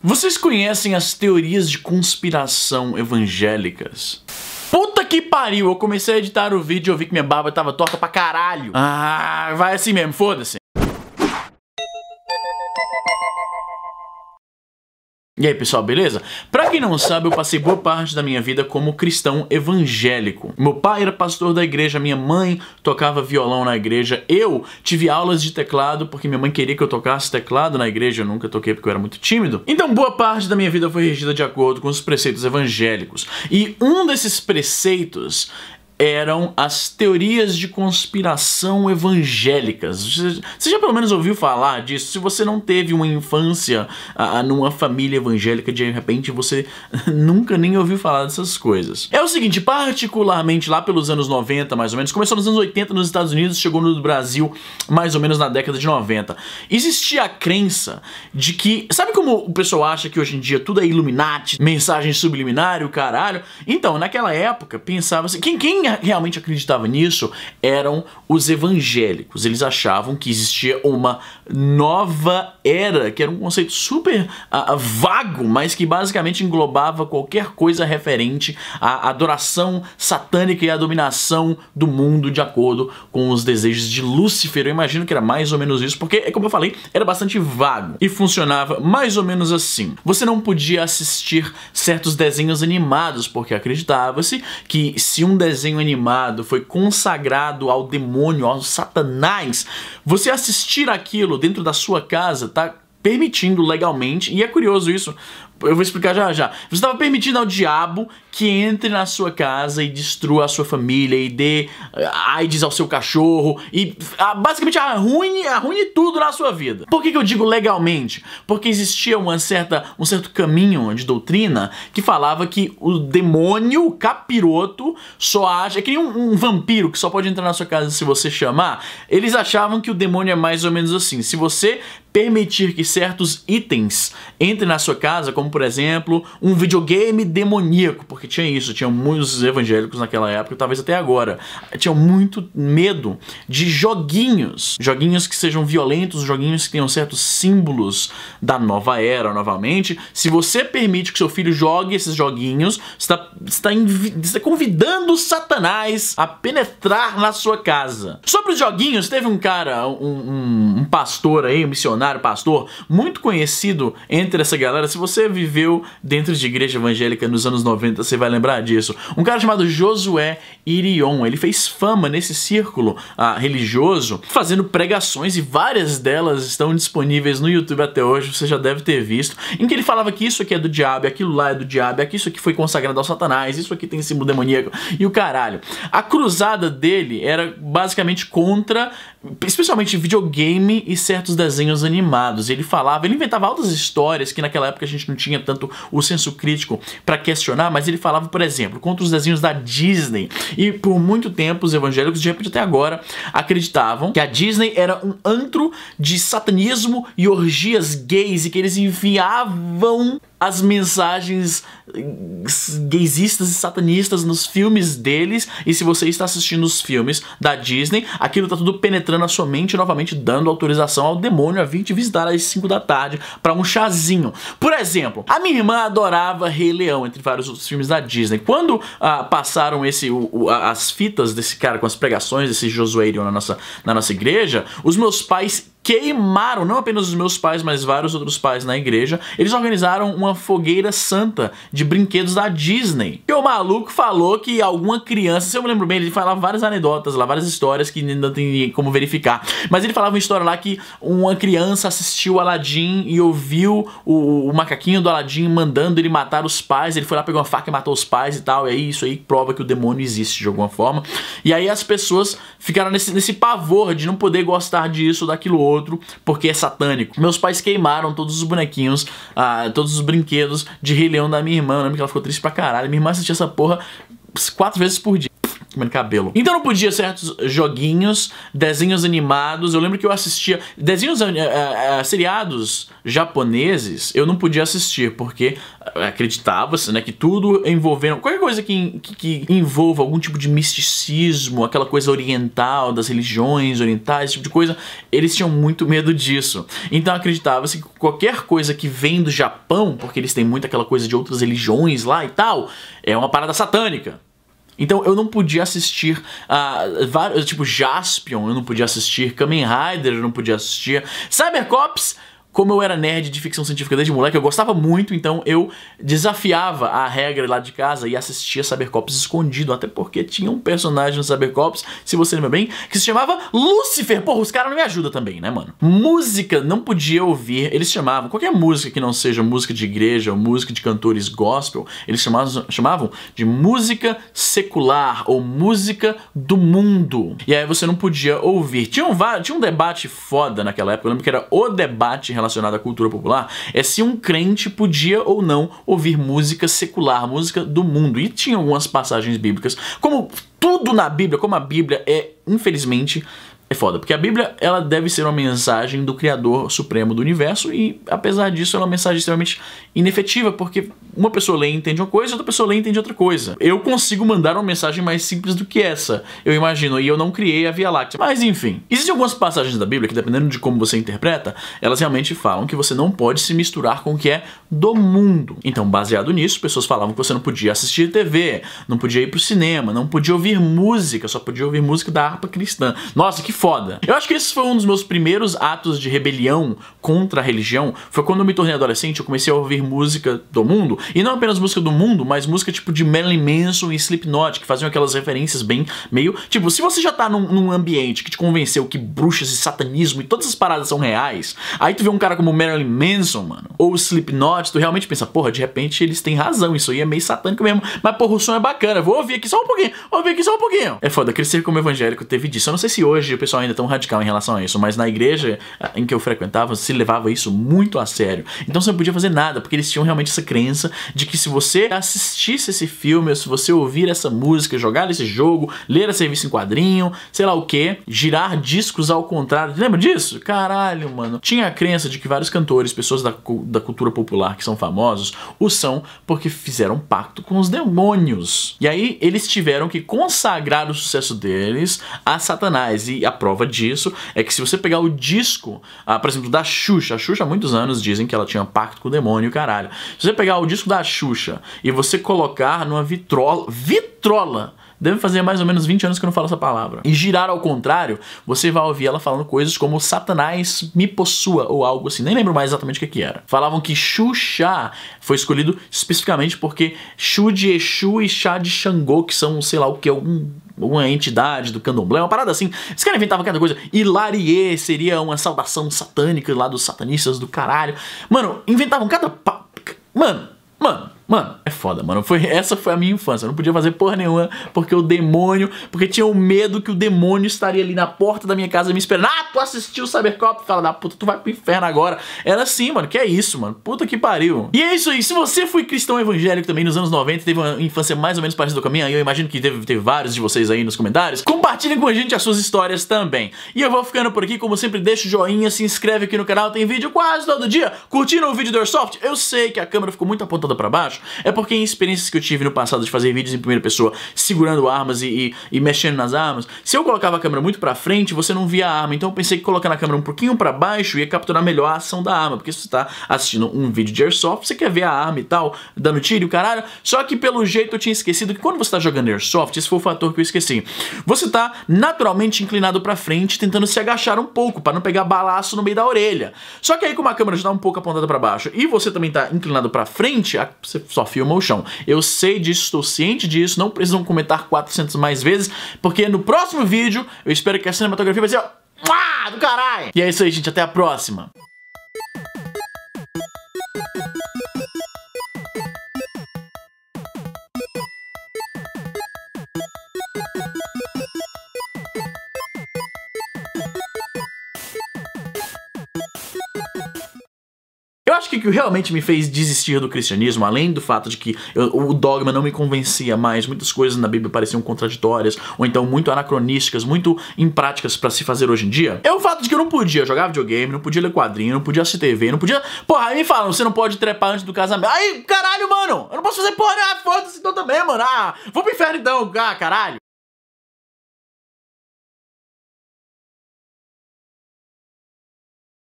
Vocês conhecem as teorias de conspiração evangélicas? Puta que pariu, eu comecei a editar o vídeo e eu vi que minha barba tava torta pra caralho. Ah, vai assim mesmo, foda-se. E aí pessoal, beleza? Pra quem não sabe, eu passei boa parte da minha vida como cristão evangélico. Meu pai era pastor da igreja, minha mãe tocava violão na igreja, eu tive aulas de teclado porque minha mãe queria que eu tocasse teclado na igreja, eu nunca toquei porque eu era muito tímido. Então boa parte da minha vida foi regida de acordo com os preceitos evangélicos. E um desses preceitos eram as teorias de conspiração evangélicas. Você, já pelo menos ouviu falar disso? Se você não teve uma infância numa família evangélica, de repente você nunca nem ouviu falar dessas coisas. É o seguinte, particularmente lá pelos anos 90, mais ou menos, começou nos anos 80 nos Estados Unidos, chegou no Brasil mais ou menos na década de 90. Existia a crença de que... Sabe como o pessoal acha que hoje em dia tudo é Illuminati, mensagem subliminar o caralho? Então, naquela época, pensava-se... Quem, quem realmente acreditava nisso eram os evangélicos. Eles achavam que existia uma nova era, que era um conceito super uh, vago, mas que basicamente englobava qualquer coisa referente à adoração satânica e à dominação do mundo de acordo com os desejos de Lúcifer. Eu imagino que era mais ou menos isso, porque, é como eu falei, era bastante vago e funcionava mais ou menos assim. Você não podia assistir certos desenhos animados, porque acreditava-se que se um desenho desenho animado foi consagrado ao demônio, ao satanás, você assistir aquilo dentro da sua casa tá permitindo legalmente, e é curioso isso, eu vou explicar já já. Você estava permitindo ao diabo que entre na sua casa e destrua a sua família e dê eh, AIDS ao seu cachorro e ah, basicamente arruine, arruine tudo na sua vida. Por que, que eu digo legalmente? Porque existia uma certa, um certo caminho de doutrina que falava que o demônio, o capiroto, só acha É que nem um, um vampiro que só pode entrar na sua casa se você chamar. Eles achavam que o demônio é mais ou menos assim. Se você permitir que certos itens entrem na sua casa, como por exemplo um videogame demoníaco, porque tinha isso, tinha muitos evangélicos naquela época, talvez até agora, tinham muito medo de joguinhos, joguinhos que sejam violentos, joguinhos que tenham certos símbolos da nova era novamente. Se você permite que seu filho jogue esses joguinhos, está, está, está convidando Satanás a penetrar na sua casa. Sobre os joguinhos, teve um cara, um, um, um pastor aí, um missionário missionário, pastor, muito conhecido entre essa galera. Se você viveu dentro de igreja evangélica nos anos 90, você vai lembrar disso. Um cara chamado Josué Irion, ele fez fama nesse círculo ah, religioso, fazendo pregações e várias delas estão disponíveis no YouTube até hoje, você já deve ter visto, em que ele falava que isso aqui é do diabo, aquilo lá é do diabo, aqui isso aqui foi consagrado ao Satanás, isso aqui tem símbolo demoníaco e o caralho. A cruzada dele era basicamente contra, especialmente videogame e certos desenhos animados. Ele falava, ele inventava altas histórias que naquela época a gente não tinha tanto o senso crítico para questionar, mas ele falava, por exemplo, contra os desenhos da Disney. E por muito tempo os evangélicos, de repente até agora, acreditavam que a Disney era um antro de satanismo e orgias gays e que eles enviavam as mensagens gaysistas e satanistas nos filmes deles. E se você está assistindo os filmes da Disney, aquilo está tudo penetrando a sua mente, novamente dando autorização ao demônio a vir te visitar às 5 da tarde para um chazinho. Por exemplo, a minha irmã adorava Rei Leão, entre vários outros filmes da Disney. Quando ah, passaram esse, o, o, as fitas desse cara com as pregações, desse Josué na nossa, na nossa igreja, os meus pais queimaram não apenas os meus pais, mas vários outros pais na igreja. Eles organizaram uma fogueira santa de brinquedos da Disney. E o maluco falou que alguma criança, se eu me lembro bem, ele falava várias anedotas lá, várias histórias que ainda tem como verificar. Mas ele falava uma história lá que uma criança assistiu Aladdin e ouviu o, o macaquinho do Aladdin mandando ele matar os pais. Ele foi lá, pegou uma faca e matou os pais e tal. E aí isso aí prova que o demônio existe de alguma forma. E aí as pessoas ficaram nesse, nesse pavor de não poder gostar disso, daquilo outro outro porque é satânico. Meus pais queimaram todos os bonequinhos, ah, todos os brinquedos de Rei Leão da minha irmã. Eu lembro que ela ficou triste pra caralho. Minha irmã assistia essa porra quatro vezes por dia comendo cabelo. Então não podia certos joguinhos, desenhos animados. Eu lembro que eu assistia desenhos uh, uh, uh, seriados japoneses. Eu não podia assistir porque acreditava-se, né, que tudo envolvendo qualquer coisa que, que, que, envolva algum tipo de misticismo, aquela coisa oriental das religiões orientais, esse tipo de coisa, eles tinham muito medo disso. Então acreditava-se que qualquer coisa que vem do Japão, porque eles têm muito aquela coisa de outras religiões lá e tal, é uma parada satânica. Então eu não podia assistir uh, ah, vários, tipo Jaspion, eu não podia assistir, Kamen Rider eu não podia assistir, Cybercops como eu era nerd de ficção científica desde moleque, eu gostava muito, então eu desafiava a regra lá de casa e assistia Cybercops escondido, até porque tinha um personagem no Cybercops, se você lembra bem, que se chamava Lucifer. Porra, os caras não me ajudam também, né, mano? Música não podia ouvir, eles chamavam, qualquer música que não seja música de igreja ou música de cantores gospel, eles chamavam, chamavam de música secular ou música do mundo. E aí você não podia ouvir. Tinha um, tinha um debate foda naquela época, eu lembro que era o debate relacionada à cultura popular é se um crente podia ou não ouvir música secular, música do mundo. E tinha algumas passagens bíblicas, como tudo na Bíblia, como a Bíblia é, infelizmente, é foda, porque a Bíblia ela deve ser uma mensagem do Criador Supremo do Universo e, apesar disso, ela é uma mensagem extremamente inefetiva, porque uma pessoa lê e entende uma coisa, outra pessoa lê e entende outra coisa. Eu consigo mandar uma mensagem mais simples do que essa, eu imagino, e eu não criei a Via Láctea. Mas enfim, existem algumas passagens da Bíblia que, dependendo de como você interpreta, elas realmente falam que você não pode se misturar com o que é do mundo. Então, baseado nisso, pessoas falavam que você não podia assistir TV, não podia ir pro cinema, não podia ouvir música, só podia ouvir música da harpa cristã. Nossa, que foda. Eu acho que esse foi um dos meus primeiros atos de rebelião contra a religião. Foi quando eu me tornei adolescente, eu comecei a ouvir música do mundo. E não apenas música do mundo, mas música tipo de Marilyn Manson e Slipknot, que faziam aquelas referências bem meio. Tipo, se você já tá num, num ambiente que te convenceu que bruxas e satanismo e todas as paradas são reais, aí tu vê um cara como Marilyn Manson, mano, ou Slipknot, tu realmente pensa, porra, de repente eles têm razão, isso aí é meio satânico mesmo. Mas, porra, o som é bacana, vou ouvir aqui só um pouquinho, vou ouvir aqui só um pouquinho. É foda, crescer como evangélico teve disso. Eu não sei se hoje o pessoal ainda tão radical em relação a isso, mas na igreja em que eu frequentava se levava isso muito a sério. Então você não podia fazer nada, porque eles tinham realmente essa crença de que se você assistisse esse filme, ou se você ouvir essa música, jogar esse jogo, ler a serviço em quadrinho, sei lá o que, girar discos ao contrário. Lembra disso? Caralho, mano. Tinha a crença de que vários cantores, pessoas da, da cultura popular que são famosos, o são porque fizeram pacto com os demônios. E aí eles tiveram que consagrar o sucesso deles a Satanás. E a prova disso é que se você pegar o disco, ah, por exemplo, da Xuxa, a Xuxa há muitos anos dizem que ela tinha pacto com o demônio, caralho. Se você pegar o disco da Xuxa e você colocar numa vitrola, vitrola, Deve fazer mais ou menos 20 anos que eu não falo essa palavra. E girar ao contrário, você vai ouvir ela falando coisas como Satanás me possua ou algo assim. Nem lembro mais exatamente o que, que era. Falavam que Xuxa foi escolhido especificamente porque Xu de Exu e Chá de Xangô, que são, sei lá o que, algum uma entidade do candomblé, uma parada assim. Esse cara inventava cada coisa. Hilarie seria uma saudação satânica lá dos satanistas do caralho. Mano, inventavam cada. Pa... Mano, mano, Mano, é foda, mano. Foi, essa foi a minha infância. Eu não podia fazer porra nenhuma porque o demônio. Porque tinha o medo que o demônio estaria ali na porta da minha casa me esperando. Ah, tu assistiu o Cybercop? Fala da puta, tu vai pro inferno agora. Era assim, mano. Que é isso, mano. Puta que pariu. E é isso aí. Se você foi cristão evangélico também nos anos 90, teve uma infância mais ou menos parecida com a minha, eu imagino que teve, teve vários de vocês aí nos comentários, compartilhem com a gente as suas histórias também. E eu vou ficando por aqui, como sempre, deixa o joinha, se inscreve aqui no canal, tem vídeo quase todo dia. Curtiram o vídeo do Airsoft? Eu sei que a câmera ficou muito apontada pra baixo acho. É porque em experiências que eu tive no passado de fazer vídeos em primeira pessoa, segurando armas e, e, e mexendo nas armas, se eu colocava a câmera muito pra frente, você não via a arma. Então eu pensei que colocando a câmera um pouquinho para baixo ia capturar melhor a ação da arma. Porque se você tá assistindo um vídeo de Airsoft, você quer ver a arma e tal, dando tiro e caralho. Só que pelo jeito eu tinha esquecido que quando você tá jogando Airsoft, esse foi o fator que eu esqueci. Você tá naturalmente inclinado pra frente, tentando se agachar um pouco, para não pegar balaço no meio da orelha. Só que aí como a câmera já tá um pouco apontada para baixo e você também tá inclinado para frente, você só fio o chão. Eu sei disso, estou ciente disso, não precisam comentar 400 mais vezes, porque no próximo vídeo eu espero que a cinematografia vai ser ó, do caralho. E é isso aí, gente, até a próxima. Thank you. acho que o que realmente me fez desistir do cristianismo, além do fato de que eu, o dogma não me convencia mais, muitas coisas na Bíblia pareciam contraditórias, ou então muito anacronísticas, muito impráticas para se fazer hoje em dia, é o fato de que eu não podia jogar videogame, não podia ler quadrinho, não podia assistir TV, não podia. Porra, aí me falam, você não pode trepar antes do casamento. Aí, caralho, mano, eu não posso fazer porra, foda-se então também, mano. Ah, vou pro inferno então, ah, caralho.